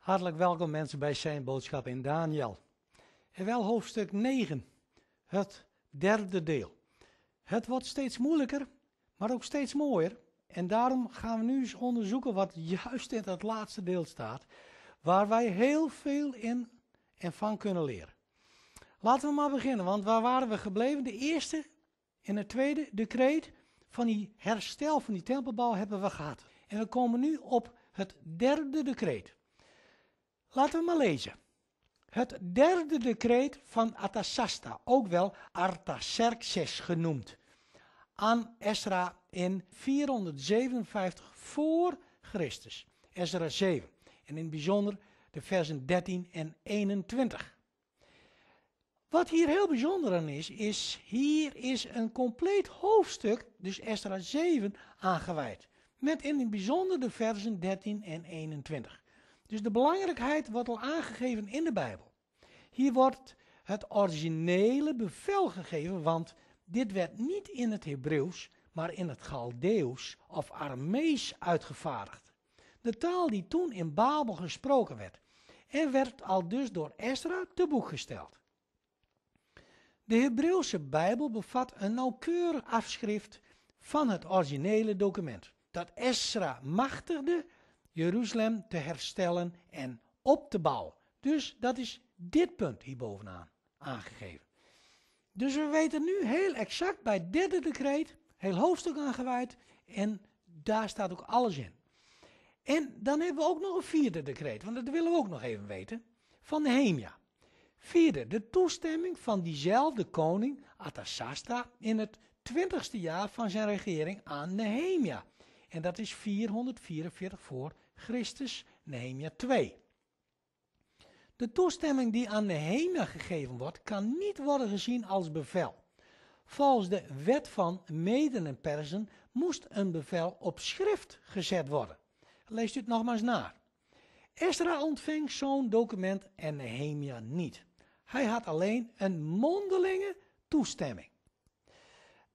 Hartelijk welkom mensen bij zijn boodschap in Daniel. En wel hoofdstuk 9, het derde deel. Het wordt steeds moeilijker, maar ook steeds mooier. En daarom gaan we nu eens onderzoeken wat juist in dat laatste deel staat, waar wij heel veel in en van kunnen leren. Laten we maar beginnen, want waar waren we gebleven? De eerste en het tweede decreet van die herstel van die tempelbouw hebben we gehad. En we komen nu op het derde decreet. Laten we maar lezen. Het derde decreet van Atasasta, ook wel Artaxerxes genoemd, aan Ezra in 457 voor Christus. Ezra 7. En in het bijzonder de versen 13 en 21. Wat hier heel bijzonder aan is, is hier is een compleet hoofdstuk, dus Ezra 7, aangeweid. Met in het bijzonder de versen 13 en 21. Dus de belangrijkheid wordt al aangegeven in de Bijbel. Hier wordt het originele bevel gegeven, want dit werd niet in het Hebreeuws, maar in het Galdeus of Armees uitgevaardigd. De taal die toen in Babel gesproken werd en werd al dus door Ezra te boek gesteld. De Hebreeuwse Bijbel bevat een nauwkeurig afschrift van het originele document, dat Ezra machtigde Jeruzalem te herstellen en op te bouwen. Dus dat is dit punt hierbovenaan aangegeven. Dus we weten nu heel exact bij het derde decreet, heel hoofdstuk aangewijd, en daar staat ook alles in. En dan hebben we ook nog een vierde decreet, want dat willen we ook nog even weten, van Nehemia. Vierde, de toestemming van diezelfde koning Atasasta in het twintigste jaar van zijn regering aan Nehemia. En dat is 444 voor Christus, Nehemia 2. De toestemming die aan Nehemia gegeven wordt, kan niet worden gezien als bevel. Volgens de wet van Meden en Persen moest een bevel op schrift gezet worden. Leest u het nogmaals na. Ezra ontving zo'n document en Nehemia niet. Hij had alleen een mondelinge toestemming.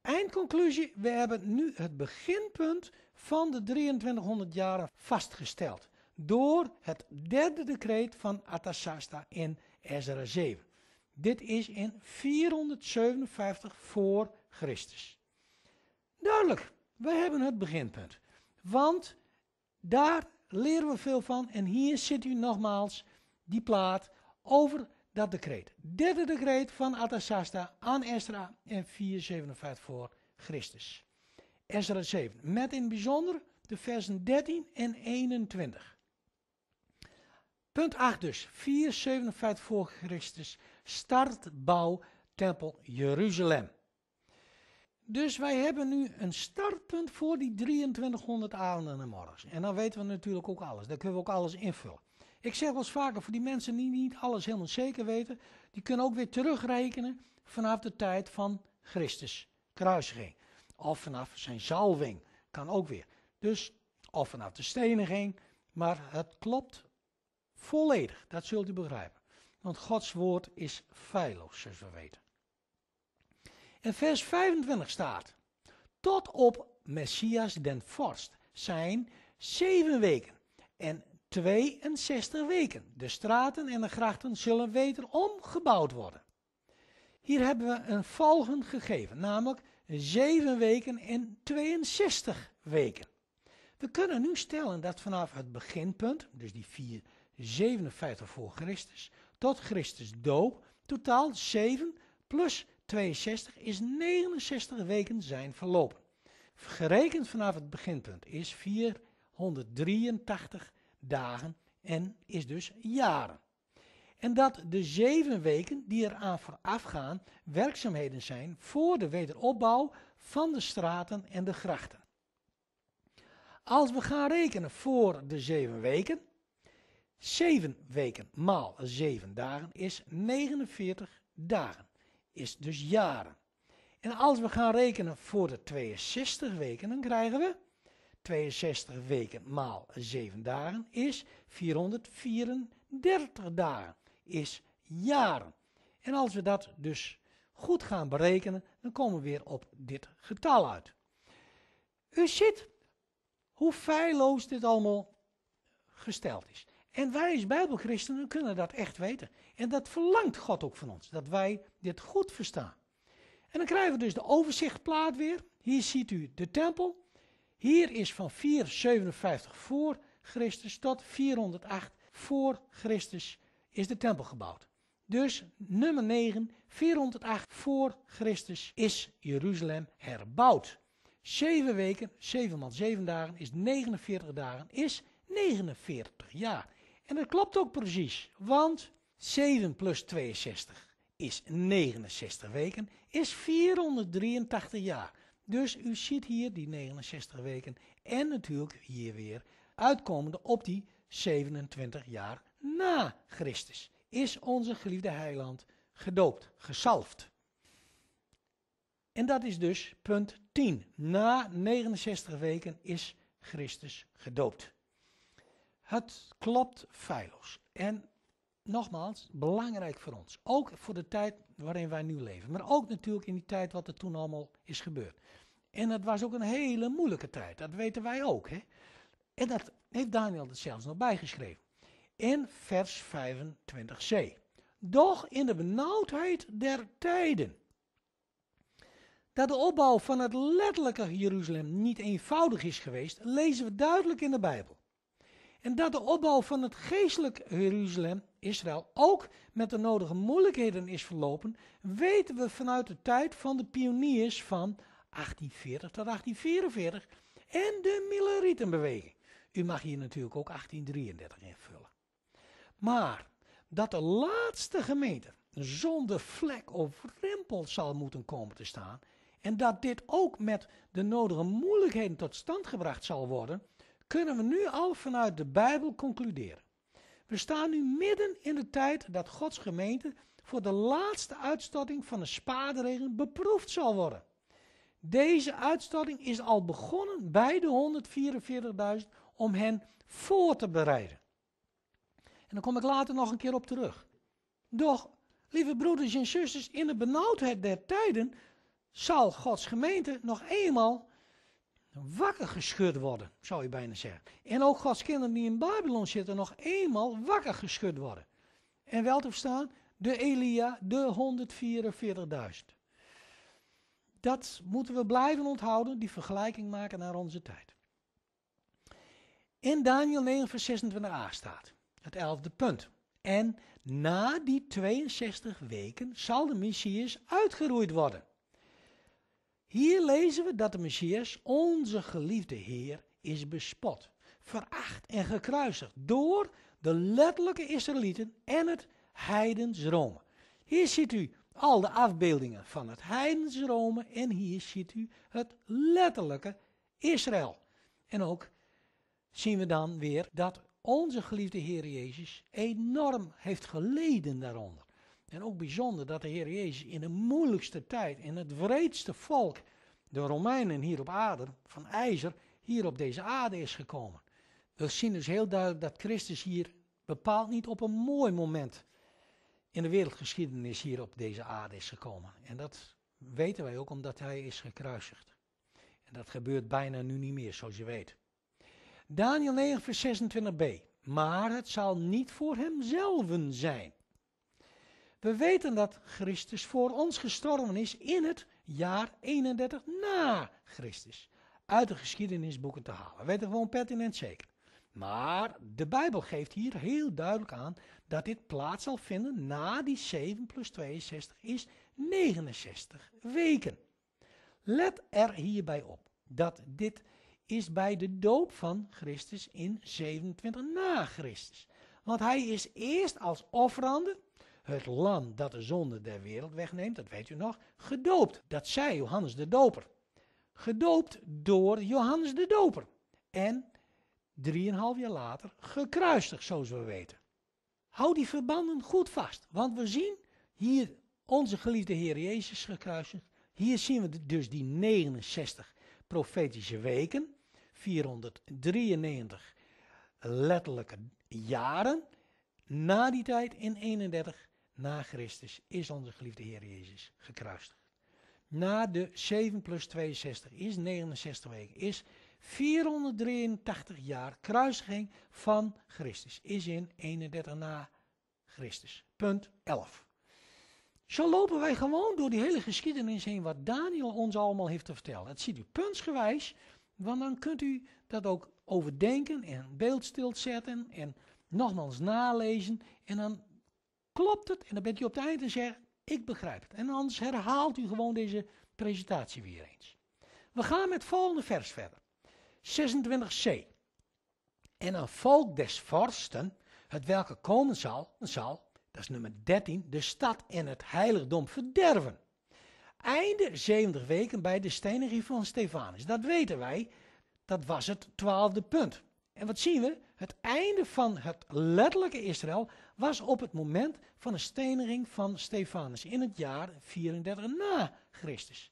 Eindconclusie, we hebben nu het beginpunt van de 2300 jaren vastgesteld. Door het derde decreet van Atasasta in Ezra 7. Dit is in 457 voor Christus. Duidelijk, we hebben het beginpunt. Want daar leren we veel van. En hier zit u nogmaals die plaat over dat decreet. Derde decreet van Atasasta aan Ezra in 457 voor Christus. Ezra 7. Met in het bijzonder de versen 13 en 21. Punt 8 dus. 457 voor Christus. Startbouw tempel Jeruzalem. Dus wij hebben nu een startpunt voor die 2300 avonden en morgens. En dan weten we natuurlijk ook alles. Dan kunnen we ook alles invullen. Ik zeg wel eens vaker, voor die mensen die niet alles helemaal zeker weten, die kunnen ook weer terugrekenen vanaf de tijd van Christus, kruisiging. Of vanaf zijn zalving. Kan ook weer. Dus, of vanaf de steniging. Maar het klopt volledig. Dat zult u begrijpen. Want Gods woord is feilloos, zoals we weten. In vers 25 staat: Tot op Messias den Vorst zijn zeven weken en 62 weken. De straten en de grachten zullen wederom gebouwd worden. Hier hebben we een volgend gegeven, namelijk 7 weken en 62 weken. We kunnen nu stellen dat vanaf het beginpunt, dus die 457 voor Christus, tot Christus doop, totaal 7 plus 62 is 69 weken zijn verlopen. Gerekend vanaf het beginpunt is 483 dagen en is dus jaren. En dat de zeven weken die eraan voorafgaan werkzaamheden zijn voor de wederopbouw van de straten en de grachten. Als we gaan rekenen voor de zeven weken, zeven weken maal zeven dagen is 49 dagen, is dus jaren. En als we gaan rekenen voor de 62 weken, dan krijgen we 62 weken maal 7 dagen is 434 dagen is jaren. En als we dat dus goed gaan berekenen, dan komen we weer op dit getal uit. U ziet hoe feilloos dit allemaal gesteld is. En wij als Bijbelchristenen kunnen dat echt weten. En dat verlangt God ook van ons, dat wij dit goed verstaan. En dan krijgen we dus de overzichtplaat weer. Hier ziet u de tempel. Hier is van 457 voor Christus tot 408 voor Christus is de tempel gebouwd. Dus nummer 9, 408 voor Christus is Jeruzalem herbouwd. Zeven weken, 7 maal 7 dagen is 49 dagen, is 49 jaar. En dat klopt ook precies, want 7 plus 62 is 69 weken, is 483 jaar. Dus u ziet hier die 69 weken en natuurlijk hier weer uitkomende op die 27 jaar na Christus is onze geliefde heiland gedoopt, gesalfd. En dat is dus punt 10. Na 69 weken is Christus gedoopt. Het klopt feilloos. En nogmaals, belangrijk voor ons. Ook voor de tijd waarin wij nu leven. Maar ook natuurlijk in die tijd wat er toen allemaal is gebeurd. En dat was ook een hele moeilijke tijd. Dat weten wij ook. Hè? En dat heeft Daniel er zelfs nog bijgeschreven in vers 25c. Doch in de benauwdheid der tijden. Dat de opbouw van het letterlijke Jeruzalem niet eenvoudig is geweest, lezen we duidelijk in de Bijbel. En dat de opbouw van het geestelijke Jeruzalem, Israël, ook met de nodige moeilijkheden is verlopen, weten we vanuit de tijd van de pioniers van 1840 tot 1844 en de Millerietenbeweging. U mag hier natuurlijk ook 1833 invullen. Maar dat de laatste gemeente zonder vlek of rimpel zal moeten komen te staan. En dat dit ook met de nodige moeilijkheden tot stand gebracht zal worden, kunnen we nu al vanuit de Bijbel concluderen. We staan nu midden in de tijd dat Gods gemeente voor de laatste uitstotting van de spaderegen beproefd zal worden. Deze uitstotting is al begonnen bij de 144.000 om hen voor te bereiden. En dan kom ik later nog een keer op terug. Doch, lieve broeders en zusters, in de benauwdheid der tijden zal Gods gemeente nog eenmaal wakker geschud worden, zou je bijna zeggen. En ook Gods kinderen die in Babylon zitten nog eenmaal wakker geschud worden. En wel te verstaan, de Elia, de 144.000. Dat moeten we blijven onthouden, die vergelijking maken naar onze tijd. In Daniel 9, vers 26a staat het elfde punt. En na die 62 weken zal de Messias uitgeroeid worden. Hier lezen we dat de Messias, onze geliefde Heer, is bespot, veracht en gekruisigd door de letterlijke Israëlieten en het heidens Rome. Hier ziet u al de afbeeldingen van het heidens Rome en hier ziet u het letterlijke Israël. En ook zien we dan weer dat onze geliefde Heer Jezus enorm heeft geleden daaronder. En ook bijzonder dat de Heer Jezus in de moeilijkste tijd, in het wreedste volk, de Romeinen hier op aarde, van ijzer, hier op deze aarde is gekomen. We zien dus heel duidelijk dat Christus hier bepaald niet op een mooi moment in de wereldgeschiedenis hier op deze aarde is gekomen. En dat weten wij ook omdat hij is gekruisigd. En dat gebeurt bijna nu niet meer, zoals je weet. Daniel 9, vers 26b. Maar het zal niet voor hemzelf zijn. We weten dat Christus voor ons gestorven is in het jaar 31 na Christus. Uit de geschiedenisboeken te halen. We weten gewoon pertinent zeker. Maar de Bijbel geeft hier heel duidelijk aan dat dit plaats zal vinden na die 7 plus 62 is 69 weken. Let er hierbij op dat dit is bij de doop van Christus in 27 na Christus. Want hij is eerst als offerande, het land dat de zonde der wereld wegneemt, dat weet u nog, gedoopt. Dat zei Johannes de Doper. Gedoopt door Johannes de Doper. En drieënhalf jaar later gekruisigd, zoals we weten. Hou die verbanden goed vast, want we zien hier onze geliefde Heer Jezus gekruisigd. Hier zien we dus die 69 profetische weken. 493 letterlijke jaren na die tijd in 31 na Christus is onze geliefde Heer Jezus gekruisigd. Na de 7 plus 62 is 69 weken, is 483 jaar kruisiging van Christus, is in 31 na Christus. Punt 11. Zo lopen wij gewoon door die hele geschiedenis heen wat Daniel ons allemaal heeft te vertellen. Het ziet u puntsgewijs want dan kunt u dat ook overdenken en beeld zetten en nogmaals nalezen. En dan klopt het en dan bent u op het einde en zegt, ik begrijp het. En anders herhaalt u gewoon deze presentatie weer eens. We gaan met het volgende vers verder. 26c. En een volk des vorsten, het welke komen zal, zal, dat is nummer 13, de stad en het heiligdom verderven einde 70 weken bij de steniging van Stefanus. Dat weten wij, dat was het twaalfde punt. En wat zien we? Het einde van het letterlijke Israël was op het moment van de steniging van Stefanus in het jaar 34 na Christus.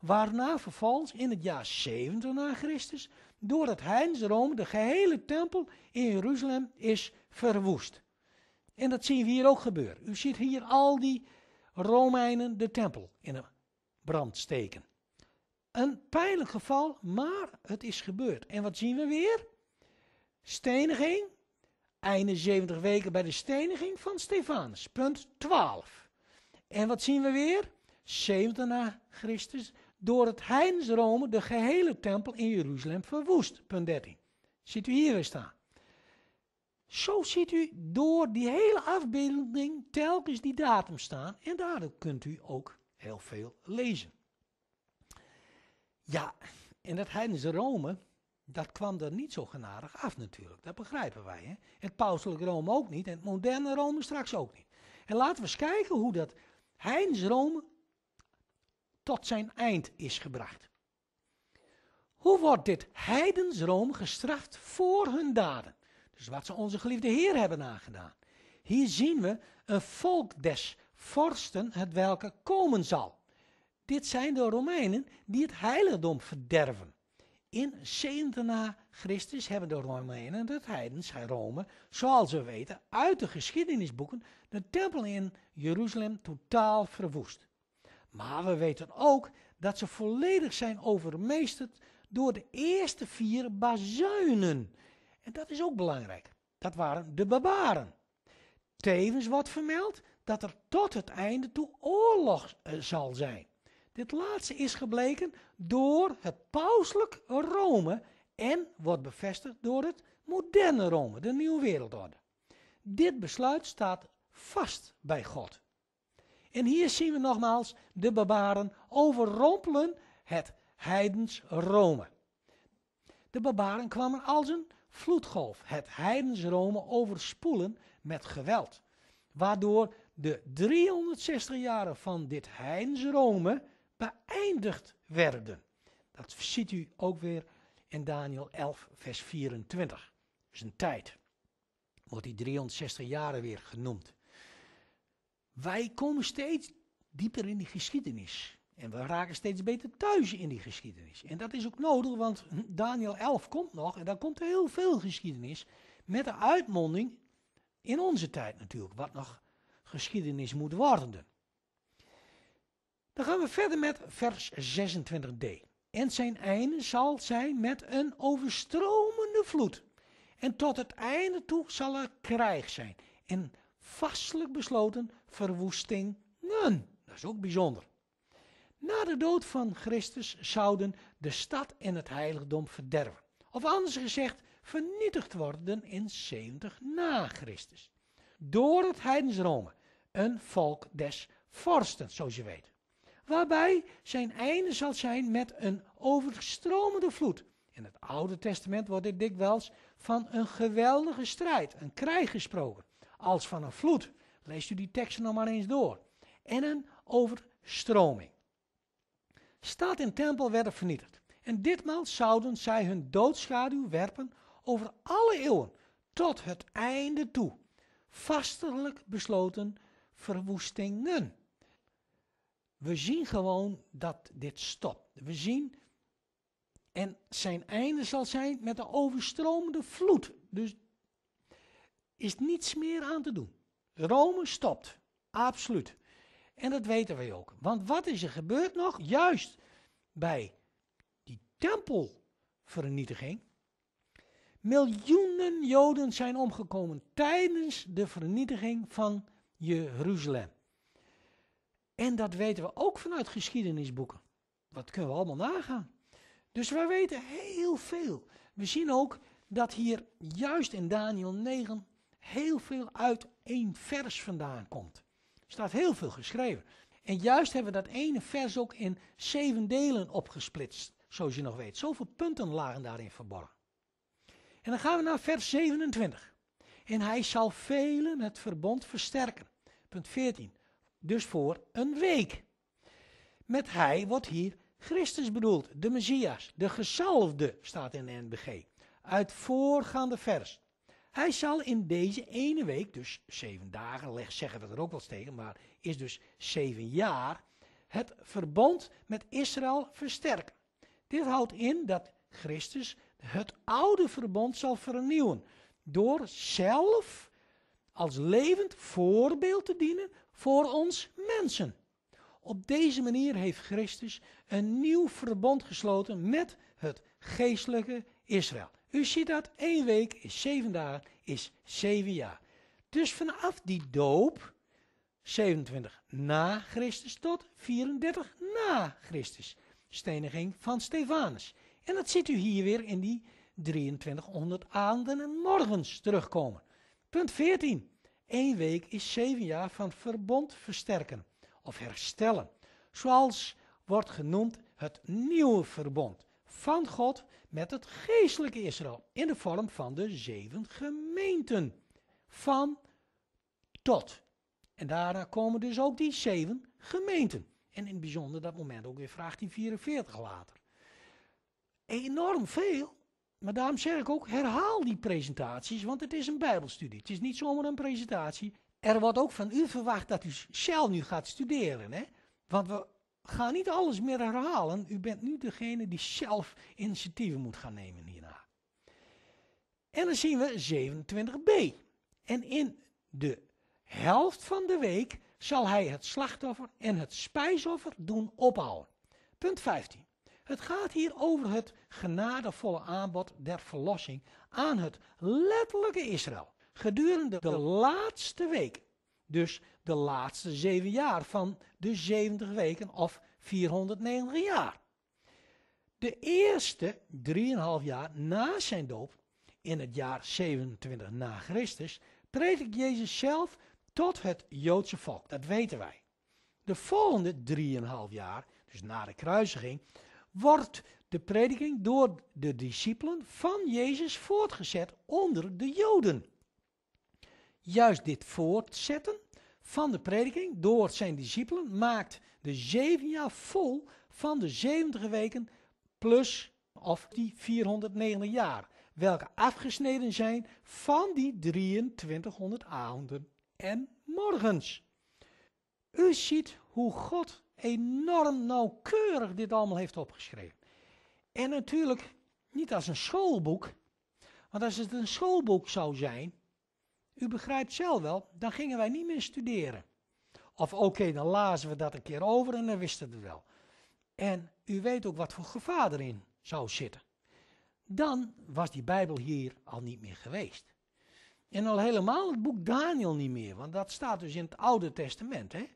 Waarna vervolgens in het jaar 70 na Christus door het heinz Rome de gehele tempel in Jeruzalem is verwoest. En dat zien we hier ook gebeuren. U ziet hier al die Romeinen de tempel in brand steken. Een pijnlijk geval, maar het is gebeurd. En wat zien we weer? Steniging. Einde 70 weken bij de steniging van Stefanus. Punt 12. En wat zien we weer? 70 na Christus. Door het heidens Rome de gehele tempel in Jeruzalem verwoest. Punt 13. Ziet u hier weer staan. Zo ziet u door die hele afbeelding telkens die datum staan. En daardoor kunt u ook heel veel lezen. Ja, en dat heidense Rome, dat kwam er niet zo genadig af natuurlijk. Dat begrijpen wij. Hè? Het pauselijk Rome ook niet en het moderne Rome straks ook niet. En laten we eens kijken hoe dat heidense Rome tot zijn eind is gebracht. Hoe wordt dit heidens Rome gestraft voor hun daden? Dus wat ze onze geliefde Heer hebben aangedaan. Hier zien we een volk des vorsten het welke komen zal. Dit zijn de Romeinen die het heiligdom verderven. In 70 na Christus hebben de Romeinen, dat zijn Rome, zoals we weten uit de geschiedenisboeken, de tempel in Jeruzalem totaal verwoest. Maar we weten ook dat ze volledig zijn overmeesterd door de eerste vier bazuinen. En dat is ook belangrijk. Dat waren de barbaren. Tevens wordt vermeld dat er tot het einde toe oorlog eh, zal zijn. Dit laatste is gebleken door het pauselijk Rome en wordt bevestigd door het moderne Rome, de nieuwe wereldorde. Dit besluit staat vast bij God. En hier zien we nogmaals de barbaren overrompelen het heidens Rome. De barbaren kwamen als een vloedgolf het heidens Rome overspoelen met geweld. Waardoor de 360 jaren van dit Heins Rome beëindigd werden. Dat ziet u ook weer in Daniel 11, vers 24. Is een tijd. Wordt die 360 jaren weer genoemd. Wij komen steeds dieper in die geschiedenis. En we raken steeds beter thuis in die geschiedenis. En dat is ook nodig, want Daniel 11 komt nog en dan komt heel veel geschiedenis met de uitmonding in onze tijd natuurlijk, wat nog geschiedenis moet worden. Dan gaan we verder met vers 26d. En zijn einde zal zijn met een overstromende vloed. En tot het einde toe zal er krijg zijn. En vastelijk besloten verwoestingen. Dat is ook bijzonder. Na de dood van Christus zouden de stad en het heiligdom verderven. Of anders gezegd, vernietigd worden in 70 na Christus. Door het heidens Rome, een volk des vorsten, zoals je weet. Waarbij zijn einde zal zijn met een overstromende vloed. In het Oude Testament wordt dit dikwijls van een geweldige strijd, een krijg gesproken. Als van een vloed. Leest u die teksten nog maar eens door. En een overstroming. Stad en tempel werden vernietigd. En ditmaal zouden zij hun doodschaduw werpen over alle eeuwen, tot het einde toe, vastelijk besloten verwoestingen. We zien gewoon dat dit stopt. We zien, en zijn einde zal zijn met de overstromende vloed. Dus is niets meer aan te doen. Rome stopt, absoluut. En dat weten wij ook. Want wat is er gebeurd nog? Juist bij die tempelvernietiging Miljoenen Joden zijn omgekomen tijdens de vernietiging van Jeruzalem. En dat weten we ook vanuit geschiedenisboeken. Dat kunnen we allemaal nagaan. Dus wij weten heel veel. We zien ook dat hier juist in Daniel 9 heel veel uit één vers vandaan komt. Er staat heel veel geschreven. En juist hebben we dat ene vers ook in zeven delen opgesplitst, zoals je nog weet. Zoveel punten lagen daarin verborgen. En dan gaan we naar vers 27. En hij zal velen het verbond versterken. Punt 14. Dus voor een week. Met hij wordt hier Christus bedoeld, de Messias, de gezalfde, staat in de NBG. Uit voorgaande vers. Hij zal in deze ene week, dus zeven dagen, leg, zeggen we er ook wel tegen, maar is dus zeven jaar, het verbond met Israël versterken. Dit houdt in dat Christus het oude verbond zal vernieuwen. Door zelf als levend voorbeeld te dienen voor ons mensen. Op deze manier heeft Christus een nieuw verbond gesloten met het geestelijke Israël. U ziet dat, één week is zeven dagen, is zeven jaar. Dus vanaf die doop, 27 na Christus tot 34 na Christus, steniging van Stefanus. En dat ziet u hier weer in die 2300 aanden en morgens terugkomen. Punt 14. Eén week is zeven jaar van verbond versterken of herstellen. Zoals wordt genoemd het nieuwe verbond van God met het geestelijke Israël. In de vorm van de zeven gemeenten. Van tot. En daarna komen dus ook die zeven gemeenten. En in het bijzonder dat moment ook weer vraagt die 44 later enorm veel. Maar daarom zeg ik ook, herhaal die presentaties, want het is een bijbelstudie. Het is niet zomaar een presentatie. Er wordt ook van u verwacht dat u zelf nu gaat studeren. Hè? Want we gaan niet alles meer herhalen. U bent nu degene die zelf initiatieven moet gaan nemen hierna. En dan zien we 27b. En in de helft van de week zal hij het slachtoffer en het spijsoffer doen ophouden. Punt 15. Het gaat hier over het genadevolle aanbod der verlossing aan het letterlijke Israël. Gedurende de laatste week, dus de laatste zeven jaar van de 70 weken of 490 jaar. De eerste 3,5 jaar na zijn doop, in het jaar 27 na Christus, predikte Jezus zelf tot het Joodse volk. Dat weten wij. De volgende 3,5 jaar, dus na de kruisiging, wordt de prediking door de discipelen van Jezus voortgezet onder de Joden. Juist dit voortzetten van de prediking door zijn discipelen maakt de zeven jaar vol van de 70 weken plus of die 490 jaar, welke afgesneden zijn van die 2300 avonden en morgens. U ziet hoe God enorm nauwkeurig dit allemaal heeft opgeschreven. En natuurlijk niet als een schoolboek, want als het een schoolboek zou zijn, u begrijpt zelf wel, dan gingen wij niet meer studeren. Of oké, dan lazen we dat een keer over en dan wisten we het wel. En u weet ook wat voor gevaar erin zou zitten. Dan was die Bijbel hier al niet meer geweest. En al helemaal het boek Daniel niet meer, want dat staat dus in het Oude Testament. Hè?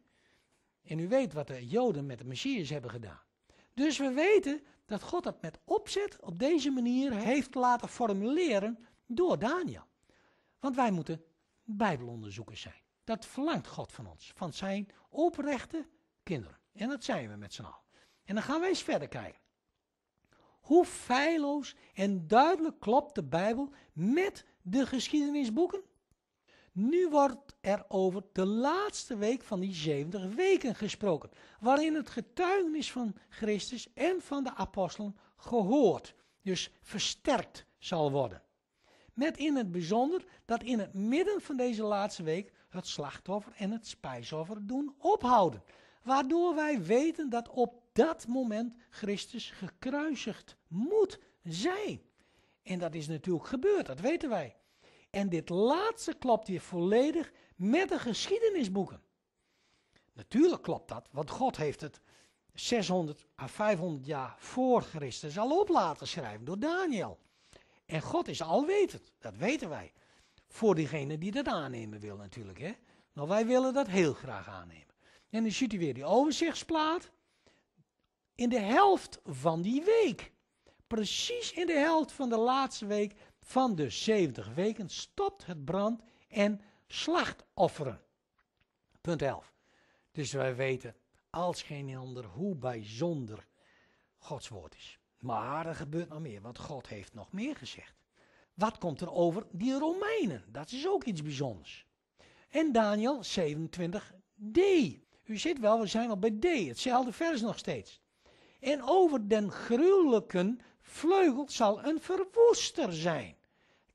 En u weet wat de Joden met de Messias hebben gedaan. Dus we weten dat God dat met opzet op deze manier heeft laten formuleren door Daniel. Want wij moeten Bijbelonderzoekers zijn. Dat verlangt God van ons, van zijn oprechte kinderen. En dat zijn we met z'n allen. En dan gaan wij eens verder kijken. Hoe feilloos en duidelijk klopt de Bijbel met de geschiedenisboeken? Nu wordt er over de laatste week van die 70 weken gesproken, waarin het getuigenis van Christus en van de apostelen gehoord, dus versterkt zal worden. Met in het bijzonder dat in het midden van deze laatste week het slachtoffer en het spijsoffer doen ophouden, waardoor wij weten dat op dat moment Christus gekruisigd moet zijn. En dat is natuurlijk gebeurd, dat weten wij. En dit laatste klopt hier volledig met de geschiedenisboeken. Natuurlijk klopt dat, want God heeft het 600 à 500 jaar voor Christus al op laten schrijven door Daniel. En God is alwetend, dat weten wij. Voor diegene die dat aannemen wil natuurlijk. Hè? Nou, wij willen dat heel graag aannemen. En dan ziet u weer die overzichtsplaat. In de helft van die week, precies in de helft van de laatste week, van de 70 weken stopt het brand en slachtofferen. Punt 11. Dus wij weten als geen ander hoe bijzonder Gods woord is. Maar er gebeurt nog meer, want God heeft nog meer gezegd. Wat komt er over die Romeinen? Dat is ook iets bijzonders. En Daniel 27d. U ziet wel, we zijn al bij D, hetzelfde vers nog steeds. En over den gruwelijken vleugel zal een verwoester zijn.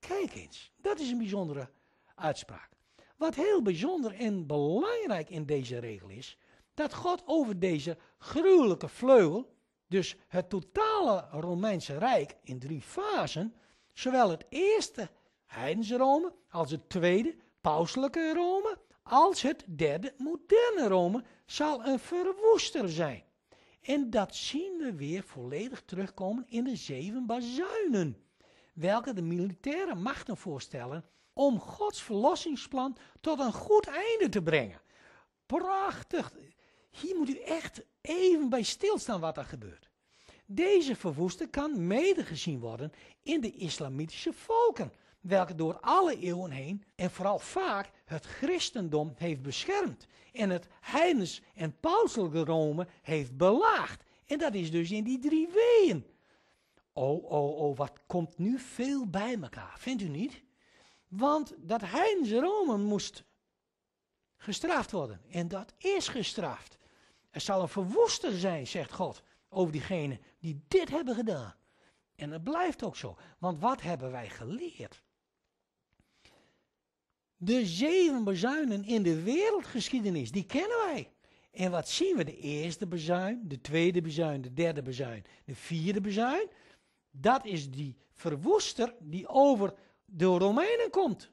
Kijk eens, dat is een bijzondere uitspraak. Wat heel bijzonder en belangrijk in deze regel is, dat God over deze gruwelijke vleugel, dus het totale Romeinse Rijk in drie fasen, zowel het eerste heidense Rome als het tweede pauselijke Rome, als het derde moderne Rome, zal een verwoester zijn. En dat zien we weer volledig terugkomen in de zeven bazuinen welke de militaire machten voorstellen om Gods verlossingsplan tot een goed einde te brengen. Prachtig. Hier moet u echt even bij stilstaan wat er gebeurt. Deze verwoesting kan mede gezien worden in de islamitische volken, welke door alle eeuwen heen en vooral vaak het christendom heeft beschermd en het heidens en pauselijke Rome heeft belaagd. En dat is dus in die drie weeën. Oh, oh, oh, wat komt nu veel bij elkaar, vindt u niet? Want dat Heinz Rome moest gestraft worden. En dat is gestraft. Er zal een verwoester zijn, zegt God, over diegenen die dit hebben gedaan. En het blijft ook zo. Want wat hebben wij geleerd? De zeven bezuinen in de wereldgeschiedenis, die kennen wij. En wat zien we? De eerste bezuin, de tweede bezuin, de derde bezuin, de vierde bezuin, dat is die verwoester die over de Romeinen komt.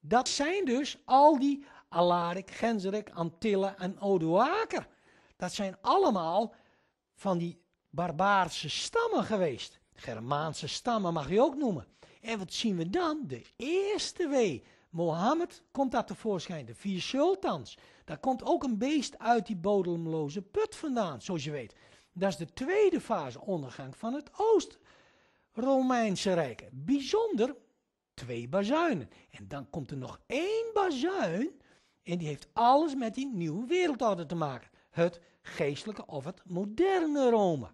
Dat zijn dus al die Alaric, Genzerik, Antille en Odoaker. Dat zijn allemaal van die barbaarse stammen geweest. Germaanse stammen mag je ook noemen. En wat zien we dan? De eerste wee. Mohammed komt daar tevoorschijn, de vier sultans. Daar komt ook een beest uit die bodemloze put vandaan, zoals je weet. Dat is de tweede fase, ondergang van het oosten. Romeinse rijken, Bijzonder, twee bazuinen. En dan komt er nog één bazuin en die heeft alles met die nieuwe wereldorde te maken. Het geestelijke of het moderne Rome.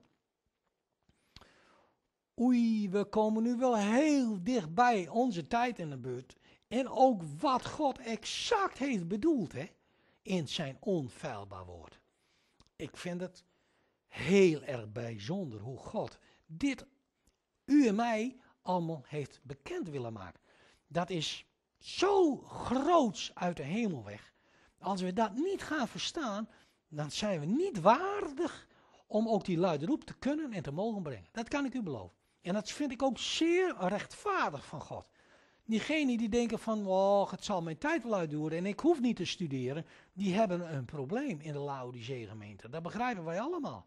Oei, we komen nu wel heel dichtbij onze tijd in de buurt. En ook wat God exact heeft bedoeld hè, in zijn onfeilbaar woord. Ik vind het heel erg bijzonder hoe God dit u en mij allemaal heeft bekend willen maken. Dat is zo groots uit de hemel weg. Als we dat niet gaan verstaan, dan zijn we niet waardig om ook die luide roep te kunnen en te mogen brengen. Dat kan ik u beloven. En dat vind ik ook zeer rechtvaardig van God. Diegenen die denken van, oh, het zal mijn tijd wel uitduren en ik hoef niet te studeren, die hebben een probleem in de Laodicea gemeente. Dat begrijpen wij allemaal.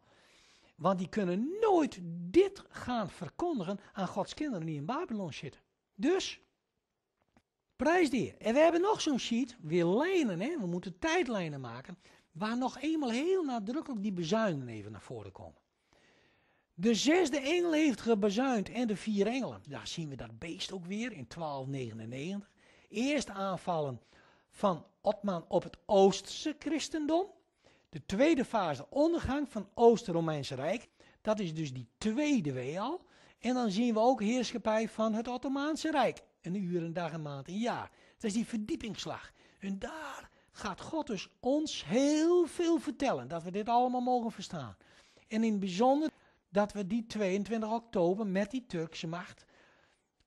Want die kunnen nooit dit gaan verkondigen aan Gods kinderen die in Babylon zitten. Dus, prijs En we hebben nog zo'n sheet, weer lijnen, hè? we moeten tijdlijnen maken, waar nog eenmaal heel nadrukkelijk die bezuinen even naar voren komen. De zesde engel heeft gebezuind en de vier engelen. Daar zien we dat beest ook weer in 1299. Eerst aanvallen van Otman op het Oostse christendom. De tweede fase, ondergang van Oost-Romeinse Rijk, dat is dus die tweede weal. En dan zien we ook heerschappij van het Ottomaanse Rijk. Een uur, een dag, een maand, een jaar. Dat is die verdiepingsslag. En daar gaat God dus ons heel veel vertellen. Dat we dit allemaal mogen verstaan. En in het bijzonder dat we die 22 oktober met die Turkse macht.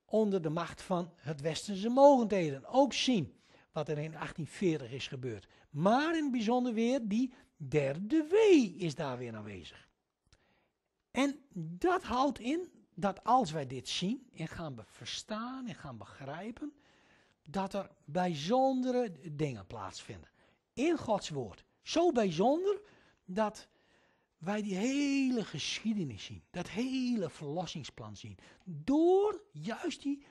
onder de macht van het Westerse mogendheden ook zien. Wat er in 1840 is gebeurd. Maar in het bijzonder weer die derde wee is daar weer aanwezig. En dat houdt in dat als wij dit zien en gaan verstaan en gaan begrijpen, dat er bijzondere dingen plaatsvinden. In Gods woord. Zo bijzonder dat wij die hele geschiedenis zien. Dat hele verlossingsplan zien. Door juist die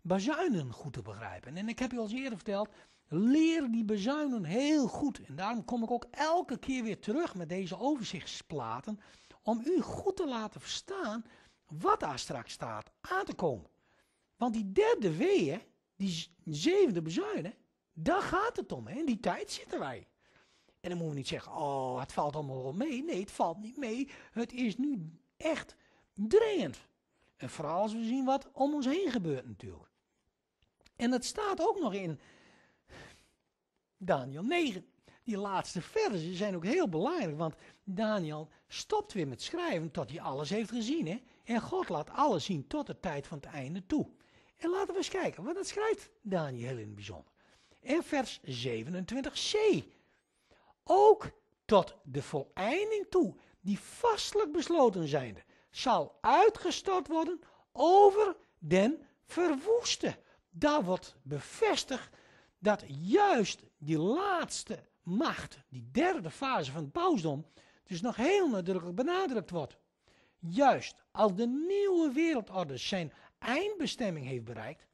bazuinen goed te begrijpen. En ik heb u al eens eerder verteld Leer die bezuinen heel goed. En daarom kom ik ook elke keer weer terug met deze overzichtsplaten. Om u goed te laten verstaan wat daar straks staat aan te komen. Want die derde weeën, die zevende bezuinen, daar gaat het om. Hè? In die tijd zitten wij. En dan moeten we niet zeggen, oh, het valt allemaal wel mee. Nee, het valt niet mee. Het is nu echt dringend. En vooral als we zien wat om ons heen gebeurt natuurlijk. En dat staat ook nog in Daniel 9. Die laatste versen zijn ook heel belangrijk, want Daniel stopt weer met schrijven tot hij alles heeft gezien. Hè? En God laat alles zien tot de tijd van het einde toe. En laten we eens kijken, want dat schrijft Daniel in het bijzonder. En vers 27c. Ook tot de voleinding toe, die vastelijk besloten zijnde, zal uitgestort worden over den verwoeste. Daar wordt bevestigd dat juist die laatste macht, die derde fase van het pausdom, dus nog heel nadrukkelijk benadrukt wordt. Juist als de nieuwe wereldorde zijn eindbestemming heeft bereikt,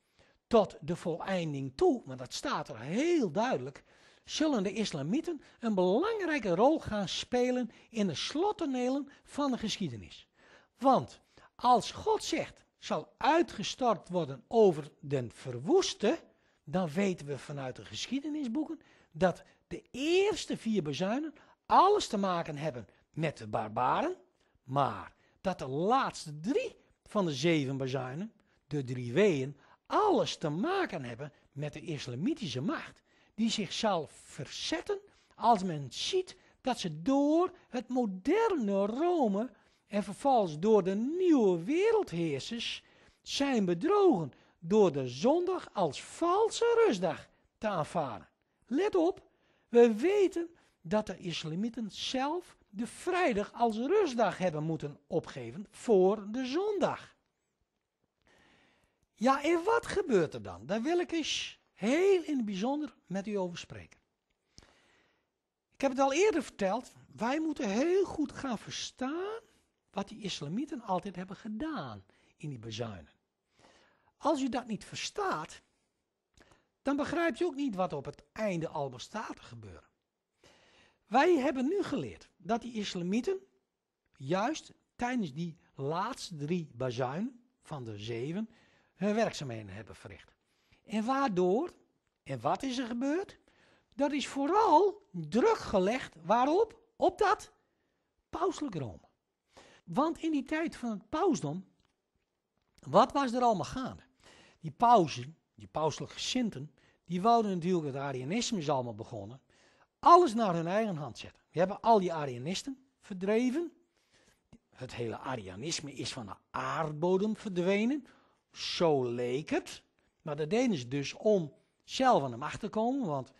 tot de voleinding toe, want dat staat er heel duidelijk, zullen de islamieten een belangrijke rol gaan spelen in de slottonelen van de geschiedenis. Want als God zegt, zal uitgestort worden over den verwoeste, dan weten we vanuit de geschiedenisboeken dat de eerste vier bezuinen alles te maken hebben met de barbaren, maar dat de laatste drie van de zeven bezuinen, de drie weeën, alles te maken hebben met de islamitische macht, die zich zal verzetten als men ziet dat ze door het moderne Rome en vervolgens door de nieuwe wereldheersers zijn bedrogen door de zondag als valse rustdag te aanvaarden. Let op, we weten dat de islamieten zelf de vrijdag als rustdag hebben moeten opgeven voor de zondag. Ja, en wat gebeurt er dan? Daar wil ik eens heel in het bijzonder met u over spreken. Ik heb het al eerder verteld, wij moeten heel goed gaan verstaan wat die islamieten altijd hebben gedaan in die bezuinen. Als je dat niet verstaat, dan begrijp je ook niet wat op het einde al bestaat te gebeuren. Wij hebben nu geleerd dat die islamieten, juist tijdens die laatste drie bazuin van de zeven, hun werkzaamheden hebben verricht. En waardoor, en wat is er gebeurd? Dat is vooral druk gelegd, waarop? Op dat pauselijk Rome. Want in die tijd van het pausdom wat was er allemaal gaande? Die pauzen, die pauselijke sinten, die wouden natuurlijk het Arianisme is allemaal begonnen. Alles naar hun eigen hand zetten. We hebben al die Arianisten verdreven. Het hele Arianisme is van de aardbodem verdwenen. Zo leek het. Maar dat deden ze dus om zelf aan de macht te komen. Want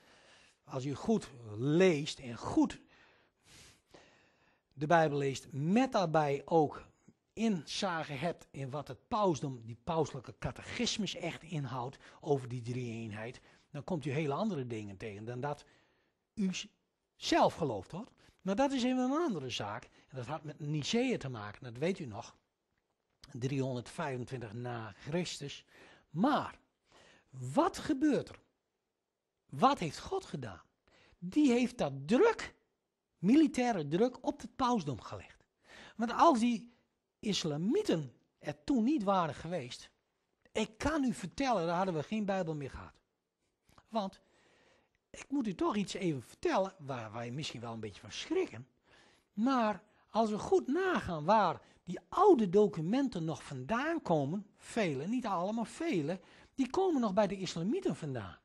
als je goed leest en goed de Bijbel leest, met daarbij ook inzage hebt in wat het pausdom, die pauselijke catechismus echt inhoudt over die drie eenheid, dan komt u hele andere dingen tegen dan dat u zelf gelooft hoor. Maar dat is even een andere zaak. En dat had met Nicea te maken, dat weet u nog. 325 na Christus. Maar, wat gebeurt er? Wat heeft God gedaan? Die heeft dat druk, militaire druk, op het pausdom gelegd. Want als die islamieten er toen niet waren geweest, ik kan u vertellen, daar hadden we geen Bijbel meer gehad. Want ik moet u toch iets even vertellen, waar wij misschien wel een beetje van schrikken. Maar als we goed nagaan waar die oude documenten nog vandaan komen, vele, niet allemaal, vele, die komen nog bij de islamieten vandaan.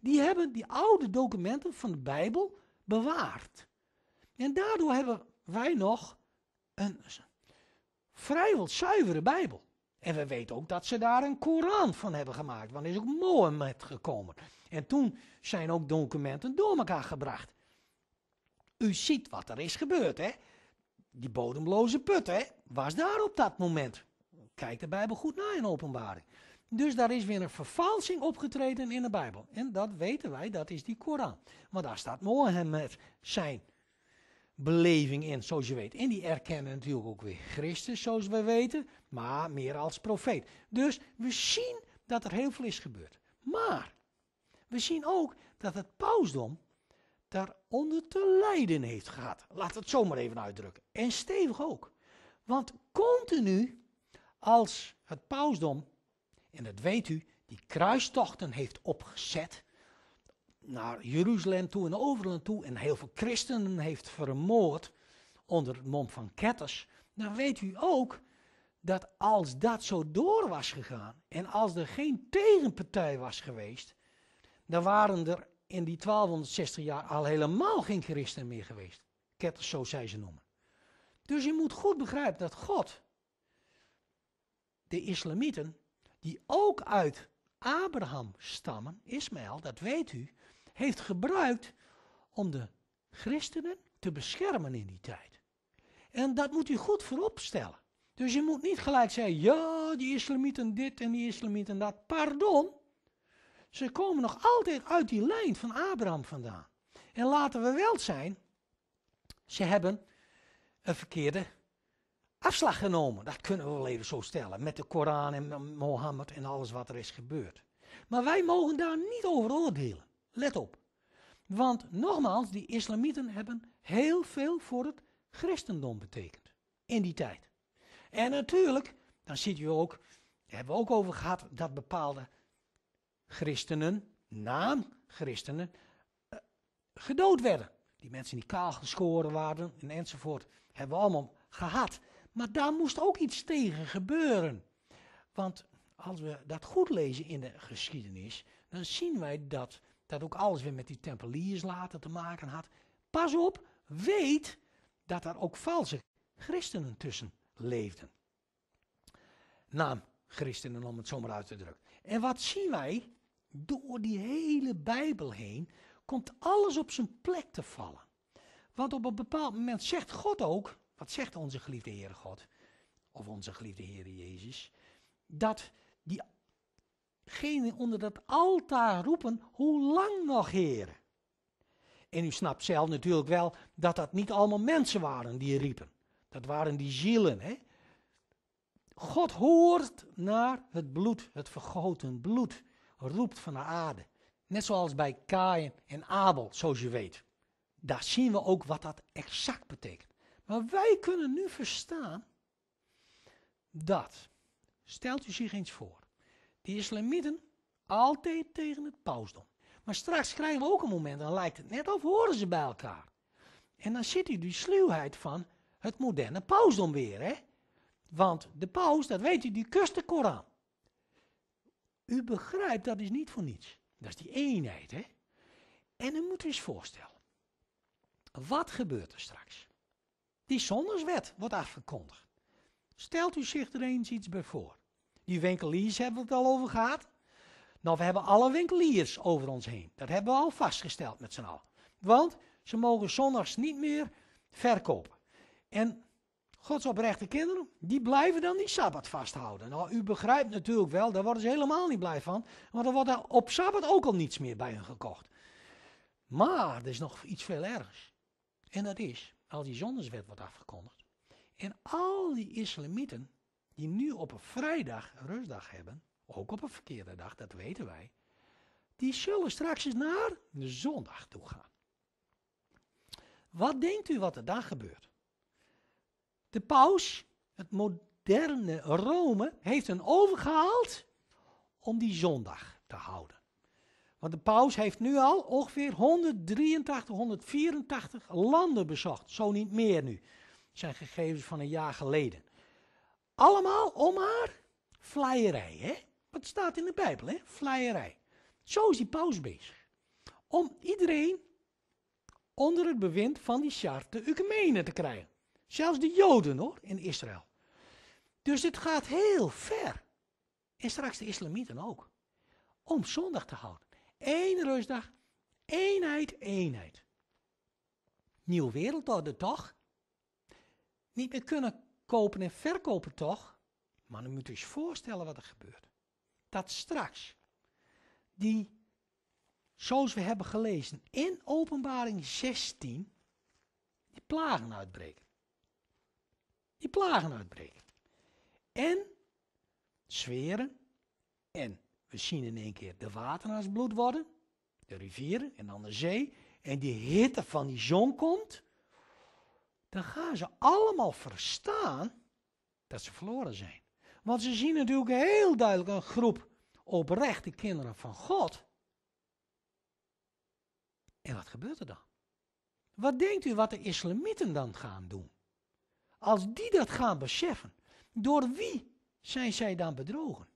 Die hebben die oude documenten van de Bijbel bewaard. En daardoor hebben wij nog een vrijwel zuivere Bijbel. En we weten ook dat ze daar een Koran van hebben gemaakt, want er is ook Mohammed gekomen. En toen zijn ook documenten door elkaar gebracht. U ziet wat er is gebeurd, hè? Die bodemloze put, hè? Was daar op dat moment. Kijk de Bijbel goed na in openbaring. Dus daar is weer een vervalsing opgetreden in de Bijbel. En dat weten wij, dat is die Koran. Want daar staat Mohammed zijn beleving in, zoals je weet. En die erkennen natuurlijk ook weer Christus, zoals we weten, maar meer als profeet. Dus we zien dat er heel veel is gebeurd. Maar we zien ook dat het pausdom daaronder te lijden heeft gehad. Laat het zomaar even uitdrukken. En stevig ook. Want continu, als het pausdom, en dat weet u, die kruistochten heeft opgezet, naar Jeruzalem toe en overland toe en heel veel christenen heeft vermoord onder het mom van ketters, dan nou, weet u ook dat als dat zo door was gegaan en als er geen tegenpartij was geweest, dan waren er in die 1260 jaar al helemaal geen christenen meer geweest. Ketters, zo zij ze noemen. Dus je moet goed begrijpen dat God de islamieten, die ook uit Abraham stammen, Ismaël, dat weet u, heeft gebruikt om de christenen te beschermen in die tijd. En dat moet u goed voorop stellen. Dus je moet niet gelijk zeggen, ja, die islamieten dit en die islamieten dat. Pardon, ze komen nog altijd uit die lijn van Abraham vandaan. En laten we wel zijn, ze hebben een verkeerde afslag genomen. Dat kunnen we wel even zo stellen. Met de Koran en Mohammed en alles wat er is gebeurd. Maar wij mogen daar niet over oordelen. Let op. Want nogmaals, die islamieten hebben heel veel voor het christendom betekend. In die tijd. En natuurlijk, dan ziet u ook, hebben we ook over gehad, dat bepaalde christenen, naam christenen, eh, gedood werden. Die mensen die kaal geschoren waren en enzovoort, hebben we allemaal gehad. Maar daar moest ook iets tegen gebeuren. Want als we dat goed lezen in de geschiedenis, dan zien wij dat dat ook alles weer met die tempeliers later te maken had. Pas op, weet dat daar ook valse christenen tussen leefden. Naam christenen om het zomaar uit te drukken. En wat zien wij? Door die hele Bijbel heen komt alles op zijn plek te vallen. Want op een bepaald moment zegt God ook, wat zegt onze geliefde Heere God, of onze geliefde Heere Jezus, dat geen onder dat altaar roepen, hoe lang nog, heer? En u snapt zelf natuurlijk wel dat dat niet allemaal mensen waren die riepen. Dat waren die zielen. Hè? God hoort naar het bloed, het vergoten bloed, roept van de aarde. Net zoals bij Kaaien en Abel, zoals je weet. Daar zien we ook wat dat exact betekent. Maar wij kunnen nu verstaan dat, stelt u zich eens voor, die islamieten altijd tegen het pausdom. Maar straks krijgen we ook een moment, dan lijkt het net of horen ze bij elkaar. En dan zit u die sluwheid van het moderne pausdom weer. Hè? Want de paus, dat weet u, die kust de Koran. U begrijpt, dat is niet voor niets. Dat is die eenheid. Hè? En u moet u eens voorstellen. Wat gebeurt er straks? Die zonderswet wordt afgekondigd. Stelt u zich er eens iets bij voor. Die winkeliers hebben we het al over gehad. Nou, we hebben alle winkeliers over ons heen. Dat hebben we al vastgesteld met z'n allen. Want ze mogen zondags niet meer verkopen. En godsoprechte kinderen, die blijven dan die Sabbat vasthouden. Nou, u begrijpt natuurlijk wel, daar worden ze helemaal niet blij van. Want er wordt er op Sabbat ook al niets meer bij hen gekocht. Maar er is nog iets veel ergers. En dat is, als die zondagswet wordt afgekondigd. En al die islamieten die nu op een vrijdag rustdag hebben, ook op een verkeerde dag, dat weten wij, die zullen straks eens naar de zondag toe gaan. Wat denkt u wat er dan gebeurt? De paus, het moderne Rome, heeft een overgehaald om die zondag te houden. Want de paus heeft nu al ongeveer 183, 184 landen bezocht, zo niet meer nu. Dat zijn gegevens van een jaar geleden. Allemaal om haar vleierij. Hè? Wat staat in de Bijbel, hè? Vleierij. Zo is die paus bezig. Om iedereen onder het bewind van die charte de te krijgen. Zelfs de Joden hoor, in Israël. Dus dit gaat heel ver. En straks de islamieten ook. Om zondag te houden. Eén rustdag, eenheid, eenheid. Nieuw wereldorde toch? Niet meer kunnen kopen en verkopen toch? Maar dan moet je eens voorstellen wat er gebeurt. Dat straks die, zoals we hebben gelezen in openbaring 16, die plagen uitbreken. Die plagen uitbreken. En zweren. En we zien in één keer de wateren als bloed worden. De rivieren en dan de zee. En die hitte van die zon komt dan gaan ze allemaal verstaan dat ze verloren zijn. Want ze zien natuurlijk heel duidelijk een groep oprechte kinderen van God. En wat gebeurt er dan? Wat denkt u wat de islamieten dan gaan doen? Als die dat gaan beseffen, door wie zijn zij dan bedrogen?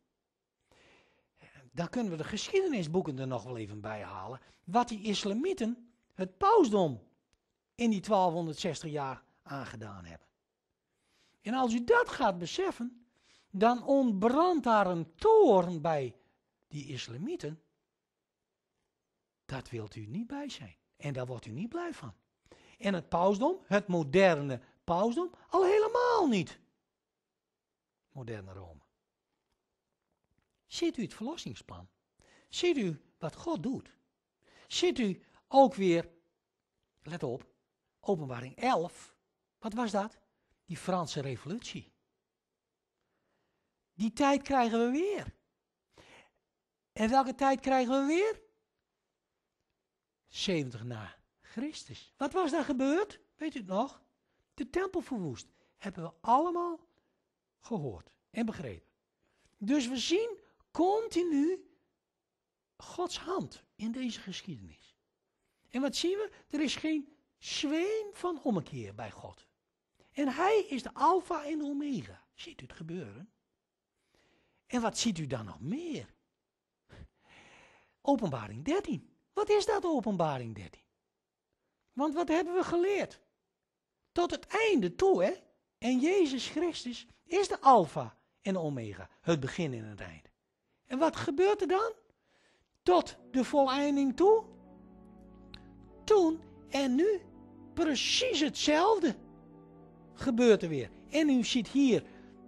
Dan kunnen we de geschiedenisboeken er nog wel even bij halen. Wat die islamieten, het pausdom, in die 1260 jaar aangedaan hebben. En als u dat gaat beseffen, dan ontbrandt daar een toorn bij die islamieten. Dat wilt u niet bij zijn. En daar wordt u niet blij van. En het pausdom, het moderne pausdom, al helemaal niet. Moderne Rome. Ziet u het verlossingsplan? Ziet u wat God doet? Ziet u ook weer, let op, openbaring 11, wat was dat? Die Franse revolutie. Die tijd krijgen we weer. En welke tijd krijgen we weer? 70 na Christus. Wat was daar gebeurd? Weet u het nog? De tempel verwoest. Hebben we allemaal gehoord en begrepen. Dus we zien continu Gods hand in deze geschiedenis. En wat zien we? Er is geen zweem van ommekeer bij God. En hij is de alfa en omega. Ziet u het gebeuren? En wat ziet u dan nog meer? Openbaring 13. Wat is dat openbaring 13? Want wat hebben we geleerd? Tot het einde toe, hè? En Jezus Christus is de alfa en omega, het begin en het einde. En wat gebeurt er dan? Tot de voleinding toe? Toen en nu precies hetzelfde gebeurt er weer. En u ziet hier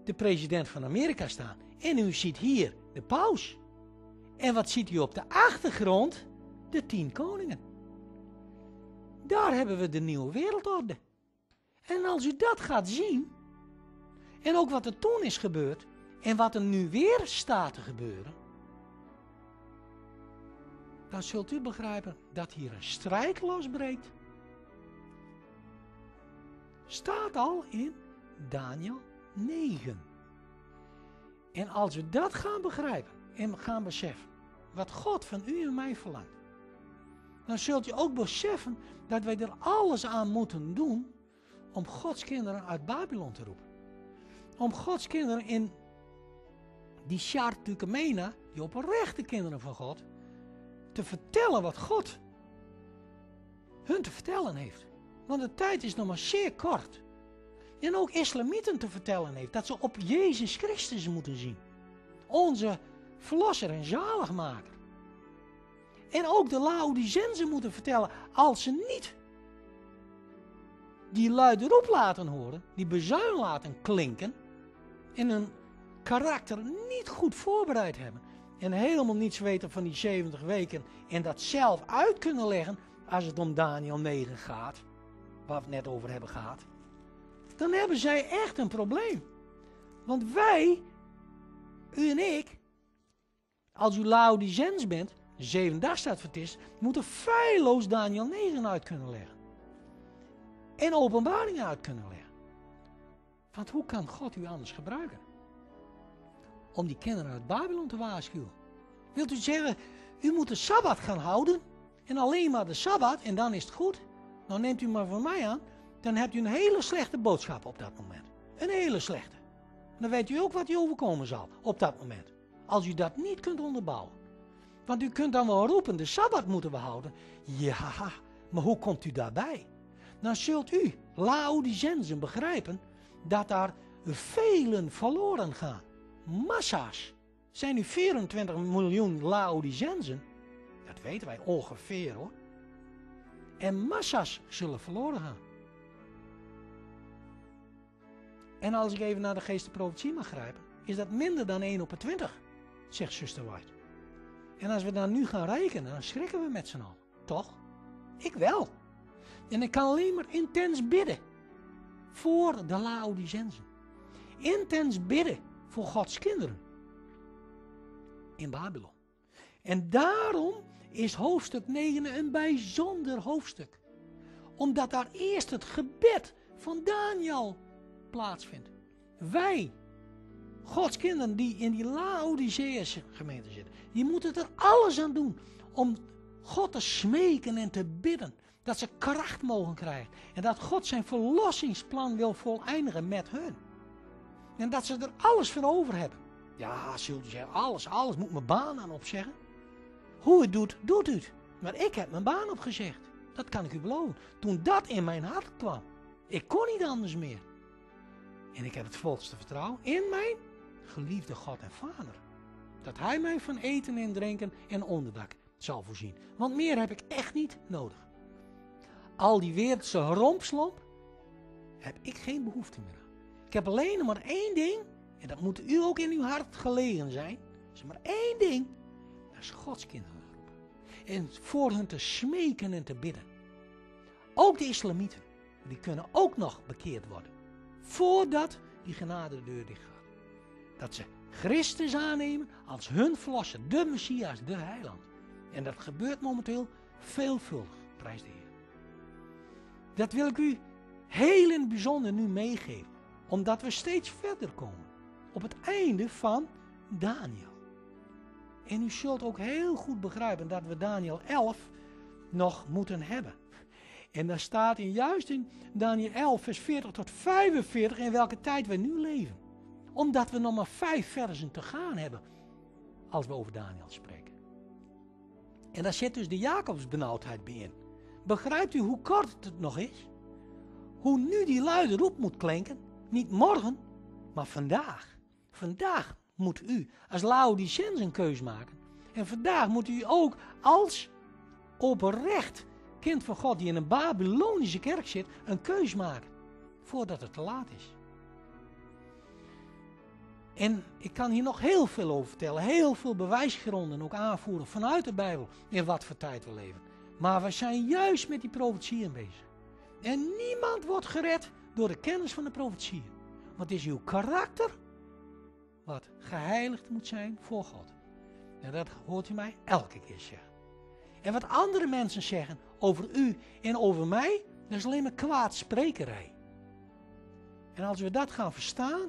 de president van Amerika staan. En u ziet hier de paus. En wat ziet u op de achtergrond? De tien koningen. Daar hebben we de nieuwe wereldorde. En als u dat gaat zien, en ook wat er toen is gebeurd, en wat er nu weer staat te gebeuren, dan zult u begrijpen dat hier een strijd losbreekt staat al in Daniel 9. En als we dat gaan begrijpen en gaan beseffen wat God van u en mij verlangt, dan zult je ook beseffen dat wij er alles aan moeten doen om Gods kinderen uit Babylon te roepen. Om Gods kinderen in die Shartukemena, die oprechte kinderen van God, te vertellen wat God hun te vertellen heeft. Want de tijd is nog maar zeer kort. En ook islamieten te vertellen heeft dat ze op Jezus Christus moeten zien. Onze verlosser en zaligmaker. En ook de ze moeten vertellen als ze niet die luide roep laten horen, die bezuin laten klinken en hun karakter niet goed voorbereid hebben en helemaal niets weten van die 70 weken en dat zelf uit kunnen leggen als het om Daniel 9 gaat het net over hebben gehad, dan hebben zij echt een probleem. Want wij, u en ik, als u Laodicens bent, zeven is, moeten feilloos Daniel 9 uit kunnen leggen. En openbaringen uit kunnen leggen. Want hoe kan God u anders gebruiken? Om die kinderen uit Babylon te waarschuwen. Wilt u zeggen, u moet de Sabbat gaan houden en alleen maar de Sabbat en dan is het goed? nou neemt u maar van mij aan, dan hebt u een hele slechte boodschap op dat moment. Een hele slechte. Dan weet u ook wat u overkomen zal op dat moment. Als u dat niet kunt onderbouwen. Want u kunt dan wel roepen, de Sabbat moeten we houden. Ja, maar hoe komt u daarbij? Dan zult u, Laodicensen, begrijpen dat daar velen verloren gaan. Massa's. Zijn nu 24 miljoen Laodicensen? Dat weten wij ongeveer hoor. En massa's zullen verloren gaan. En als ik even naar de geest mag grijpen, is dat minder dan 1 op de 20, zegt zuster White. En als we dan nu gaan rekenen, dan schrikken we met z'n allen. Toch? Ik wel. En ik kan alleen maar intens bidden voor de Laodicensen. Intens bidden voor Gods kinderen in Babylon. En daarom is hoofdstuk 9 een bijzonder hoofdstuk. Omdat daar eerst het gebed van Daniel plaatsvindt. Wij, Gods kinderen die in die Laodiceëse gemeente zitten, die moeten er alles aan doen om God te smeken en te bidden. Dat ze kracht mogen krijgen. En dat God zijn verlossingsplan wil voleindigen met hun. En dat ze er alles voor over hebben. Ja, zult zeggen, alles, alles moet mijn baan aan opzeggen. Hoe het doet, doet het. Maar ik heb mijn baan opgezegd. Dat kan ik u beloven. Toen dat in mijn hart kwam, ik kon niet anders meer. En ik heb het volste vertrouwen in mijn geliefde God en Vader. Dat Hij mij van eten en drinken en onderdak zal voorzien. Want meer heb ik echt niet nodig. Al die wereldse rompslomp heb ik geen behoefte meer aan. Ik heb alleen maar één ding, en dat moet u ook in uw hart gelegen zijn. Er is maar één ding, dat is Gods kinderen en voor hen te smeken en te bidden. Ook de islamieten, die kunnen ook nog bekeerd worden. Voordat die genade de deur dicht gaat. Dat ze Christus aannemen als hun verlosser, de Messias, de heiland. En dat gebeurt momenteel veelvuldig, prijs de Heer. Dat wil ik u heel in het bijzonder nu meegeven. Omdat we steeds verder komen. Op het einde van Daniel. En u zult ook heel goed begrijpen dat we Daniel 11 nog moeten hebben. En daar staat in, juist in Daniel 11, vers 40 tot 45, in welke tijd we nu leven. Omdat we nog maar vijf versen te gaan hebben als we over Daniel spreken. En daar zit dus de Jacobsbenauwdheid bij in. Begrijpt u hoe kort het nog is? Hoe nu die luide roep moet klinken? Niet morgen, maar vandaag. Vandaag moet u als Laodiceëns een keus maken. En vandaag moet u ook als oprecht kind van God die in een Babylonische kerk zit, een keus maken. Voordat het te laat is. En ik kan hier nog heel veel over vertellen. Heel veel bewijsgronden ook aanvoeren vanuit de Bijbel. In wat voor tijd we leven. Maar we zijn juist met die profetieën bezig. En niemand wordt gered door de kennis van de profetieën. Want is uw karakter wat geheiligd moet zijn voor God. En dat hoort u mij elke keer zeggen. En wat andere mensen zeggen over u en over mij, dat is alleen maar kwaadsprekerij. En als we dat gaan verstaan,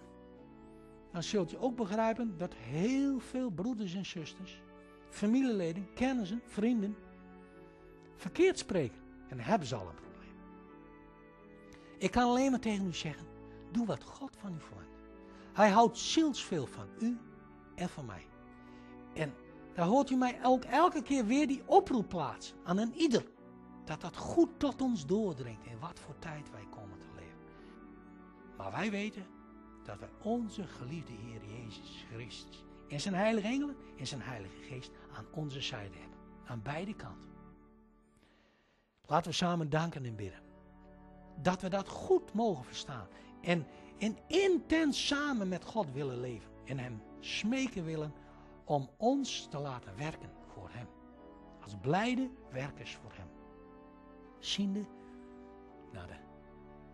dan zult u ook begrijpen dat heel veel broeders en zusters, familieleden, kennissen, vrienden, verkeerd spreken. En hebben ze al een probleem. Ik kan alleen maar tegen u zeggen, doe wat God van u verlangt. Hij houdt zielsveel van u en van mij. En daar hoort u mij elk elke keer weer die oproep plaats aan een ieder. Dat dat goed tot ons doordringt in wat voor tijd wij komen te leven. Maar wij weten dat wij onze geliefde Heer Jezus Christus en zijn heilige engelen en zijn heilige geest aan onze zijde hebben. Aan beide kanten. Laten we samen danken en bidden. Dat we dat goed mogen verstaan. En en intens samen met God willen leven. En Hem smeken willen om ons te laten werken voor Hem. Als blijde werkers voor Hem. Ziende naar de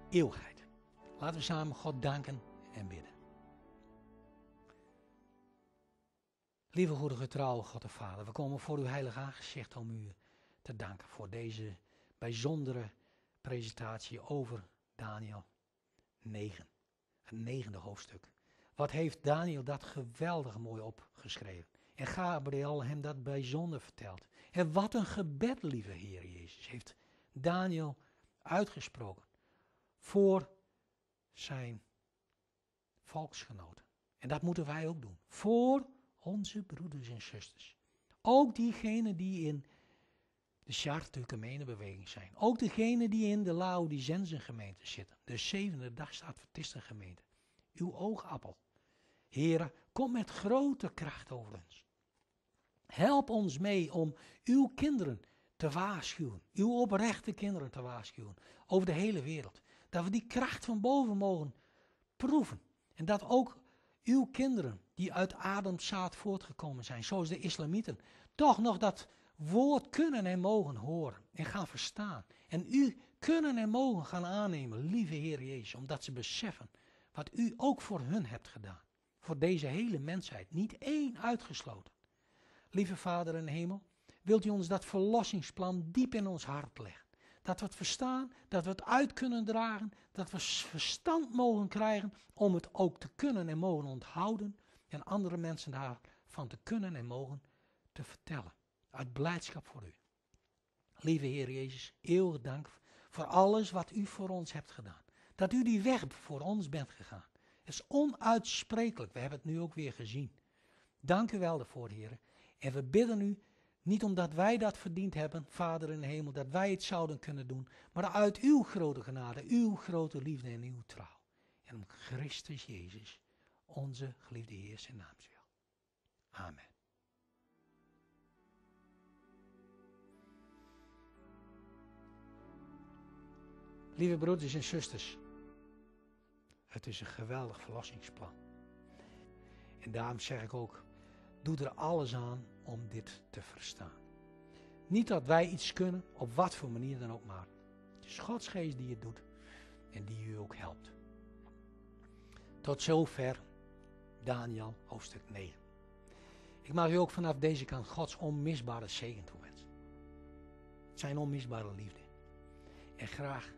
eeuwigheid. Laten we samen God danken en bidden. Lieve goede getrouwe God de Vader, we komen voor uw heilige aangezicht om u te danken voor deze bijzondere presentatie over Daniel 9. Het negende hoofdstuk. Wat heeft Daniel dat geweldig mooi opgeschreven. En Gabriel hem dat bijzonder vertelt. En wat een gebed, lieve Heer Jezus, heeft Daniel uitgesproken voor zijn volksgenoten. En dat moeten wij ook doen. Voor onze broeders en zusters. Ook diegenen die in de Shartu beweging zijn. Ook degene die in de Laodicense gemeente zitten, de zevende Adventisten gemeente. Uw oogappel. Heren, kom met grote kracht over ons. Help ons mee om uw kinderen te waarschuwen, uw oprechte kinderen te waarschuwen, over de hele wereld. Dat we die kracht van boven mogen proeven. En dat ook uw kinderen, die uit ademzaad voortgekomen zijn, zoals de islamieten, toch nog dat woord kunnen en mogen horen en gaan verstaan. En u kunnen en mogen gaan aannemen, lieve Heer Jezus, omdat ze beseffen wat u ook voor hun hebt gedaan. Voor deze hele mensheid, niet één uitgesloten. Lieve Vader in de hemel, wilt u ons dat verlossingsplan diep in ons hart leggen? Dat we het verstaan, dat we het uit kunnen dragen, dat we verstand mogen krijgen om het ook te kunnen en mogen onthouden en andere mensen daarvan te kunnen en mogen te vertellen. Uit blijdschap voor u. Lieve Heer Jezus, eeuwig dank voor alles wat u voor ons hebt gedaan. Dat u die weg voor ons bent gegaan. Het is onuitsprekelijk. We hebben het nu ook weer gezien. Dank u wel daarvoor, Heer. En we bidden u, niet omdat wij dat verdiend hebben, Vader in de hemel, dat wij het zouden kunnen doen, maar uit uw grote genade, uw grote liefde en uw trouw. En om Christus Jezus, onze geliefde Heer, In naam Amen. Lieve broeders en zusters, het is een geweldig verlossingsplan. En daarom zeg ik ook, doe er alles aan om dit te verstaan. Niet dat wij iets kunnen, op wat voor manier dan ook maar. Het is Gods geest die het doet en die u ook helpt. Tot zover Daniel hoofdstuk 9. Ik mag u ook vanaf deze kant Gods onmisbare zegen toewensen. Zijn onmisbare liefde. En graag